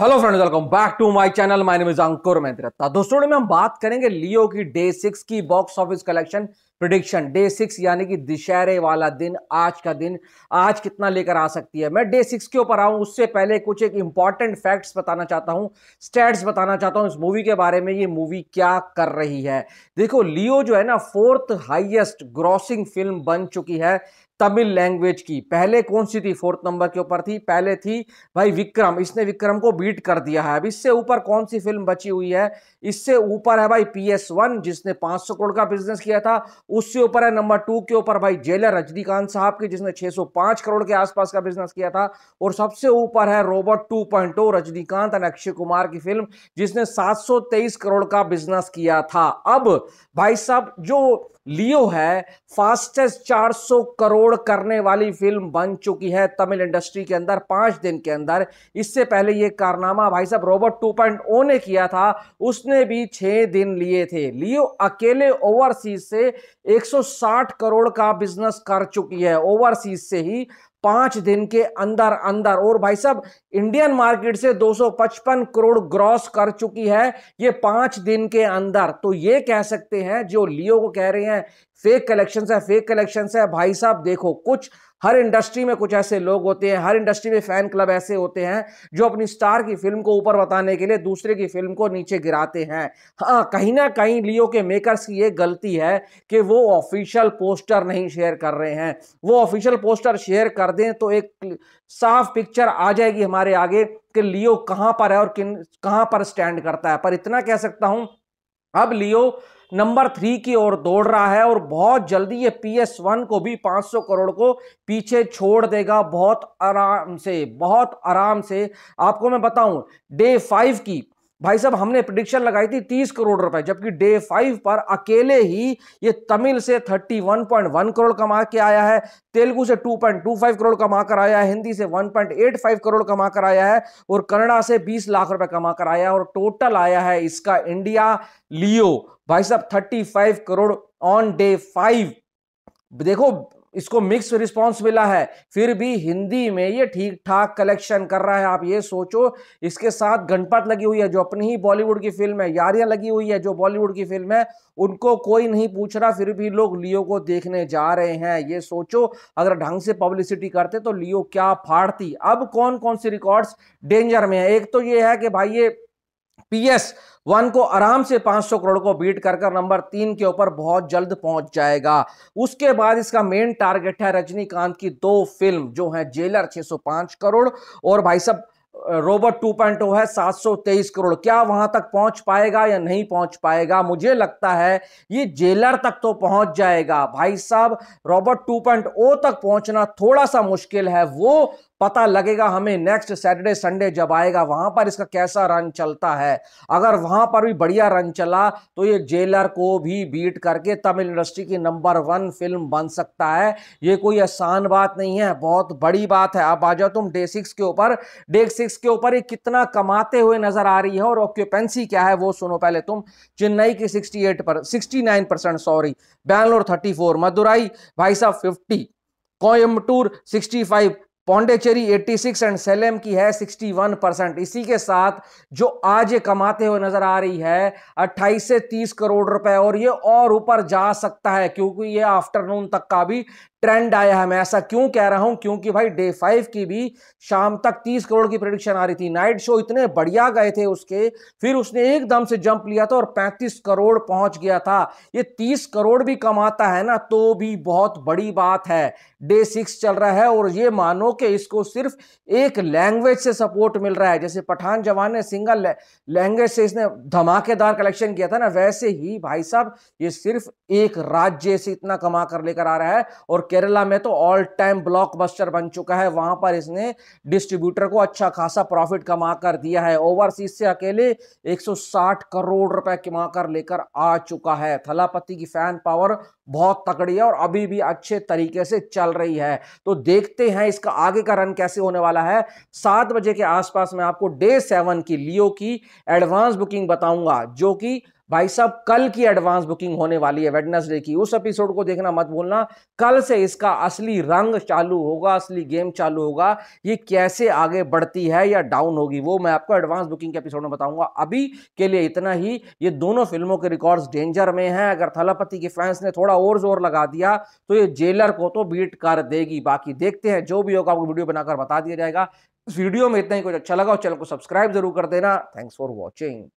hello friends welcome back to my channel my name is Ankur Mehta दोस्तों में हम बात करेंगे लियो की डे सिक्स की box office collection prediction day six यानी कि दशहरे वाला दिन आज का दिन आज कितना लेकर आ सकती है मैं डे सिक्स के ऊपर आऊँ उससे पहले कुछ एक इंपॉर्टेंट फैक्ट्स बताना चाहता हूँ स्टैट्स बताना चाहता हूँ इस मूवी के बारे में ये मूवी क्या कर रही है देखो लियो जो है ना फोर्थ हाइएस्ट ग्रॉसिंग फिल्म बन चुकी है तमिल लैंग्वेज की पहले कौन सी थी फोर्थ नंबर के ऊपर थी पहले थी भाई विक्रम इसने विक्रम को बीट कर दिया है अब इससे ऊपर कौन सी फिल्म बची हुई है इससे ऊपर है भाई पी एस वन जिसने 500 करोड़ का बिजनेस किया था उससे ऊपर है नंबर टू के ऊपर भाई जेलर रजनीकांत साहब के जिसने 605 करोड़ के आसपास का बिजनेस किया था और सबसे ऊपर है robot two point Rajinikanth and Akshay Kumar की फिल्म जिसने 723 करोड़ का बिजनेस किया था अब भाई साहब जो लियो है फास्टेस्ट 400 करोड़ करने वाली फिल्म बन चुकी है तमिल इंडस्ट्री के अंदर पांच दिन के अंदर इससे पहले ये कारनामा भाई साहब रोबोट 2.0 ने किया था उसने भी छह दिन लिए थे लियो अकेले ओवरसीज से 160 करोड़ का बिजनेस कर चुकी है ओवरसीज से ही पांच दिन के अंदर अंदर और भाई साहब इंडियन मार्केट से 255 करोड़ ग्रॉस कर चुकी है ये पांच दिन के अंदर तो ये कह सकते हैं जो लियो को कह रहे हैं फेक कलेक्शन है फेक कलेक्शन है भाई साहब देखो कुछ हर इंडस्ट्री में कुछ ऐसे लोग होते हैं हर इंडस्ट्री में फैन क्लब ऐसे होते हैं जो अपनी स्टार की फिल्म को ऊपर बताने के लिए दूसरे की फिल्म को नीचे गिराते हैं हाँ कहीं ना कहीं लियो के मेकर्स की ये गलती है कि वो ऑफिशियल पोस्टर नहीं शेयर कर रहे हैं वो ऑफिशियल पोस्टर शेयर कर दें तो एक साफ पिक्चर आ जाएगी हमारे आगे कि लियो कहाँ पर है और किन कहाँ पर स्टैंड करता है पर इतना कह सकता हूँ अब लियो नंबर थ्री की ओर दौड़ रहा है और बहुत जल्दी ये पी एस वन को भी 500 करोड़ को पीछे छोड़ देगा बहुत आराम से बहुत आराम से आपको मैं बताऊं डे फाइव की भाई साहब हमने प्रडिक्शन लगाई थी 30 करोड़ रुपए जबकि डे फाइव पर अकेले ही ये तमिल से 31.1 करोड़ कमा के आया है तेलुगु से 2.25 करोड़ कमा कर आया है हिंदी से 1.85 करोड़ कमा कर आया है और कन्नड़ा से 20 लाख रुपए कमा कर आया है और टोटल आया है इसका इंडिया लियो भाई साहब 35 करोड़ ऑन डे फाइव देखो इसको मिक्स रिस्पॉन्स मिला है फिर भी हिंदी में ये ठीक ठाक कलेक्शन कर रहा है आप ये सोचो इसके साथ गणपत लगी हुई है जो अपनी ही बॉलीवुड की फिल्म है यारियां लगी हुई है जो बॉलीवुड की फिल्म है उनको कोई नहीं पूछ रहा फिर भी लोग लियो को देखने जा रहे हैं ये सोचो अगर ढंग से पब्लिसिटी करते तो लियो क्या फाड़ती अब कौन कौन सी रिकॉर्ड्स डेंजर में है एक तो ये है कि भाई ये पीएस वन को आराम से 500 करोड़ को बीट कर नंबर तीन के ऊपर बहुत जल्द पहुंच जाएगा उसके बाद इसका मेन टारगेट है रजनीकांत की दो फिल्म जो है जेलर 605 करोड़ और भाई साहब रोबोट 2.0 है 723 करोड़ क्या वहां तक पहुंच पाएगा या नहीं पहुंच पाएगा मुझे लगता है ये जेलर तक तो पहुंच जाएगा भाई साहब रोबोट 2.0 तक पहुंचना थोड़ा सा मुश्किल है वो पता लगेगा हमें नेक्स्ट सैटरडे संडे जब आएगा वहां पर इसका कैसा रन चलता है अगर वहां पर भी बढ़िया रन चला तो ये जेलर को भी बीट करके तमिल इंडस्ट्री की नंबर वन फिल्म बन सकता है ये कोई आसान बात नहीं है बहुत बड़ी बात है अब आ जाओ तुम डे सिक्स के ऊपर डे सिक्स के ऊपर ये कितना कमाते हुए नजर आ रही है और ऑक्यूपेंसी क्या है वो सुनो पहले तुम चेन्नई की सिक्सटी एट पर sixty nine percent sorry Bangalore thirty four Madurai भाई साहब fifty Coimbatore sixty five Pondicherry 86 and Salem की है 61 परसेंट इसी के साथ जो आज ये कमाते हुए नजर आ रही है 28 से 30 करोड़ रुपए और ये और ऊपर जा सकता है क्योंकि ये आफ्टरनून तक का भी ट्रेंड आया है मैं ऐसा क्यों कह रहा हूं क्योंकि भाई डे फाइव की भी शाम तक तीस करोड़ की प्रोडिक्शन आ रही थी नाइट शो इतने बढ़िया गए थे उसके फिर उसने एकदम से जंप लिया था और पैंतीस करोड़ पहुंच गया था ये तीस करोड़ भी कमाता है ना तो भी बहुत बड़ी बात है डे सिक्स चल रहा है और ये मानो कि इसको सिर्फ एक लैंग्वेज से सपोर्ट मिल रहा है जैसे पठान जवान ने सिंगल लैंग्वेज से इसने धमाकेदार कलेक्शन किया था ना वैसे ही भाई साहब ये सिर्फ एक राज्य से इतना कमा कर लेकर आ रहा है और केरला में तो ऑल टाइम ब्लॉकबस्टर बन चुका है वहां पर इसने डिस्ट्रीब्यूटर को अच्छा खासा प्रॉफिट कमा कर दिया है ओवरसीज से अकेले 160 करोड़ रुपए कमा कर लेकर आ चुका है थलापति की फैन पावर बहुत तकड़ी है और अभी भी अच्छे तरीके से चल रही है तो देखते हैं इसका आगे का रन कैसे होने वाला है सात बजे के आसपास मैं आपको डे सेवन की लियो की एडवांस बुकिंग बताऊंगा जो कि भाई साहब कल की एडवांस बुकिंग होने वाली है वेडनेसडे की उस एपिसोड को देखना मत भूलना कल से इसका असली रंग चालू होगा असली गेम चालू होगा ये कैसे आगे बढ़ती है या डाउन होगी वो मैं आपको एडवांस बुकिंग के एपिसोड में बताऊंगा अभी के लिए इतना ही ये दोनों फिल्मों के रिकॉर्ड्स डेंजर में हैं अगर थलापति के फैंस ने थोड़ा और जोर लगा दिया तो ये जेलर को तो बीट कर देगी बाकी देखते हैं जो भी होगा आपको वीडियो बनाकर बता दिया जाएगा इस वीडियो में इतना ही कुछ अच्छा लगा और चैनल को सब्सक्राइब जरूर कर देना थैंक्स फॉर वॉचिंग